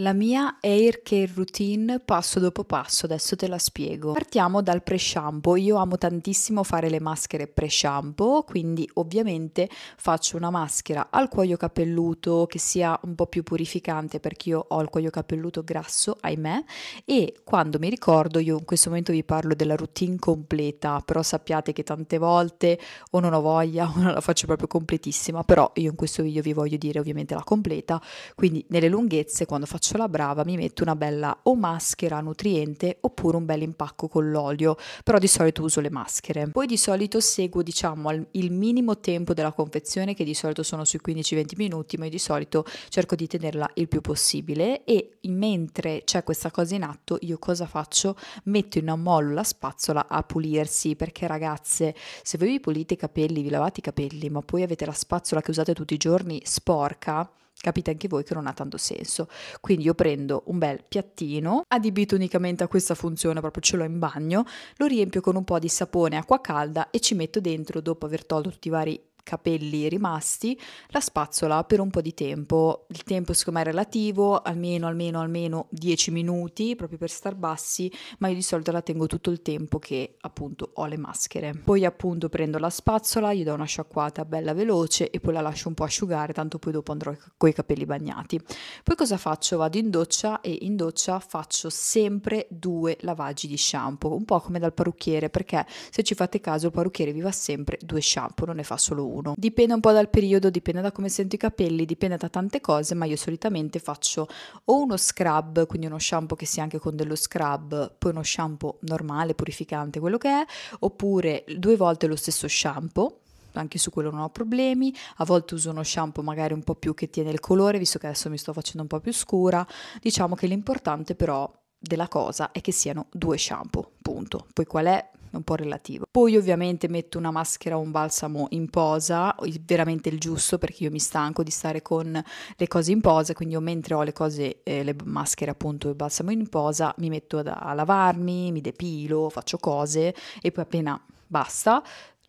La mia air care routine passo dopo passo, adesso te la spiego. Partiamo dal pre-shampoo, io amo tantissimo fare le maschere pre-shampoo, quindi ovviamente faccio una maschera al cuoio capelluto che sia un po' più purificante perché io ho il cuoio capelluto grasso, ahimè, e quando mi ricordo, io in questo momento vi parlo della routine completa, però sappiate che tante volte o non ho voglia o non la faccio proprio completissima, però io in questo video vi voglio dire ovviamente la completa, quindi nelle lunghezze quando faccio faccio la brava, mi metto una bella o maschera nutriente oppure un bel impacco con l'olio, però di solito uso le maschere. Poi di solito seguo diciamo il minimo tempo della confezione che di solito sono sui 15-20 minuti, ma io di solito cerco di tenerla il più possibile e mentre c'è questa cosa in atto io cosa faccio? Metto in ammollo la spazzola a pulirsi perché ragazze se voi vi pulite i capelli, vi lavate i capelli, ma poi avete la spazzola che usate tutti i giorni sporca, Capite anche voi che non ha tanto senso. Quindi io prendo un bel piattino, adibito unicamente a questa funzione, proprio ce l'ho in bagno, lo riempio con un po' di sapone, acqua calda e ci metto dentro, dopo aver tolto tutti i vari capelli rimasti, la spazzola per un po' di tempo. Il tempo secondo me è relativo, almeno, almeno, almeno 10 minuti, proprio per star bassi, ma io di solito la tengo tutto il tempo che appunto ho le maschere. Poi appunto prendo la spazzola, gli do una sciacquata bella veloce e poi la lascio un po' asciugare, tanto poi dopo andrò con i capelli bagnati. Poi cosa faccio? Vado in doccia e in doccia faccio sempre due lavaggi di shampoo, un po' come dal parrucchiere, perché se ci fate caso il parrucchiere vi va sempre due shampoo, non ne fa solo uno uno. Dipende un po' dal periodo, dipende da come sento i capelli, dipende da tante cose, ma io solitamente faccio o uno scrub, quindi uno shampoo che sia anche con dello scrub, poi uno shampoo normale, purificante, quello che è, oppure due volte lo stesso shampoo anche su quello non ho problemi. A volte uso uno shampoo magari un po' più che tiene il colore, visto che adesso mi sto facendo un po' più scura. Diciamo che l'importante però della cosa è che siano due shampoo, punto. Poi qual è un po' relativo. Poi ovviamente metto una maschera o un balsamo in posa, veramente il giusto perché io mi stanco di stare con le cose in posa, quindi io mentre ho le cose, eh, le maschere appunto e il balsamo in posa, mi metto a lavarmi, mi depilo, faccio cose e poi appena basta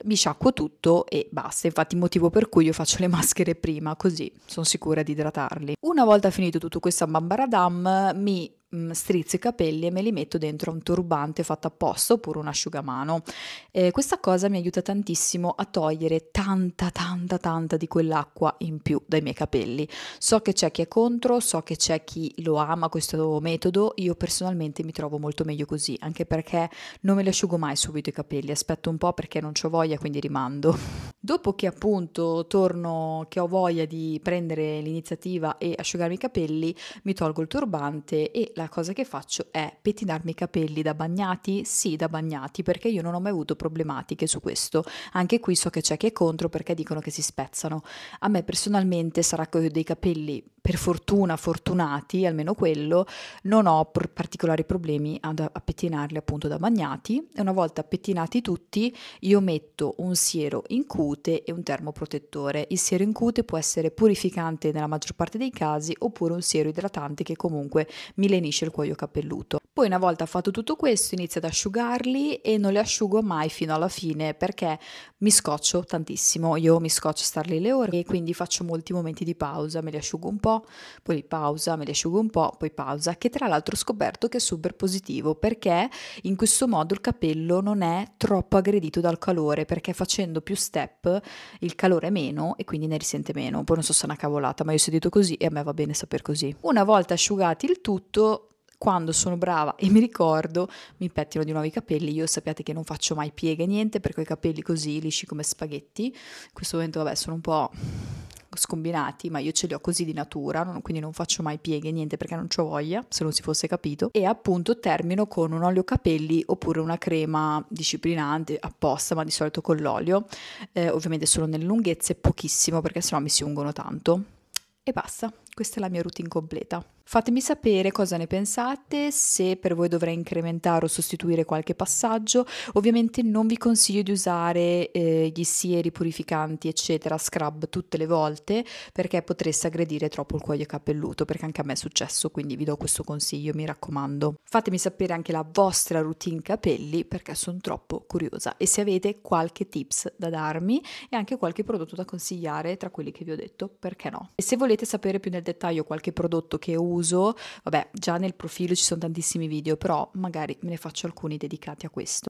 mi sciacquo tutto e basta, infatti il motivo per cui io faccio le maschere prima, così sono sicura di idratarli. Una volta finito tutto questo a mi Mm, strizzo i capelli e me li metto dentro un turbante fatto apposta oppure un asciugamano. Eh, questa cosa mi aiuta tantissimo a togliere tanta, tanta, tanta di quell'acqua in più dai miei capelli. So che c'è chi è contro, so che c'è chi lo ama questo metodo, io personalmente mi trovo molto meglio così, anche perché non me li asciugo mai subito i capelli, aspetto un po' perché non ho voglia, quindi rimando. Dopo che appunto torno, che ho voglia di prendere l'iniziativa e asciugarmi i capelli, mi tolgo il turbante e la cosa che faccio è pettinarmi i capelli da bagnati? Sì, da bagnati, perché io non ho mai avuto problematiche su questo. Anche qui so che c'è chi è contro perché dicono che si spezzano. A me personalmente sarà che ho dei capelli per fortuna fortunati, almeno quello, non ho pr- particolari problemi ad, a pettinarli appunto da bagnati e una volta pettinati tutti io metto un siero in cute e un termoprotettore. Il siero in cute può essere purificante nella maggior parte dei casi oppure un siero idratante che comunque mi lenisce il cuoio capelluto. Poi una volta fatto tutto questo inizio ad asciugarli e non li asciugo mai fino alla fine perché mi scoccio tantissimo, io mi scoccio a starli le ore e quindi faccio molti momenti di pausa, me li asciugo un po', poi pausa, me li asciugo un po', poi pausa, che tra l'altro ho scoperto che è super positivo perché in questo modo il capello non è troppo aggredito dal calore perché facendo più step il calore è meno e quindi ne risente meno. Poi non so se è una cavolata, ma io ho sentito così e a me va bene saper così. Una volta asciugati il tutto quando sono brava e mi ricordo mi pettino di nuovo i capelli, io sappiate che non faccio mai pieghe niente perché ho i capelli così lisci come spaghetti, in questo momento vabbè sono un po' scombinati, ma io ce li ho così di natura, non, quindi non faccio mai pieghe, niente perché non ho voglia, se non si fosse capito. E appunto termino con un olio capelli oppure una crema disciplinante apposta, ma di solito con l'olio, eh, ovviamente solo nelle lunghezze, pochissimo perché sennò mi si ungono tanto. E basta, questa è la mia routine completa. Fatemi sapere cosa ne pensate, se per voi dovrei incrementare o sostituire qualche passaggio. Ovviamente non vi consiglio di usare eh, gli sieri purificanti, eccetera, scrub tutte le volte perché potreste aggredire troppo il cuoio capelluto, perché anche a me è successo, quindi vi do questo consiglio, mi raccomando. Fatemi sapere anche la vostra routine capelli perché sono troppo curiosa e se avete qualche tips da darmi e anche qualche prodotto da consigliare tra quelli che vi ho detto, perché no? E se volete sapere più nel dettaglio qualche prodotto che uso uso, vabbè già nel profilo ci sono tantissimi video, però magari me ne faccio alcuni dedicati a questo.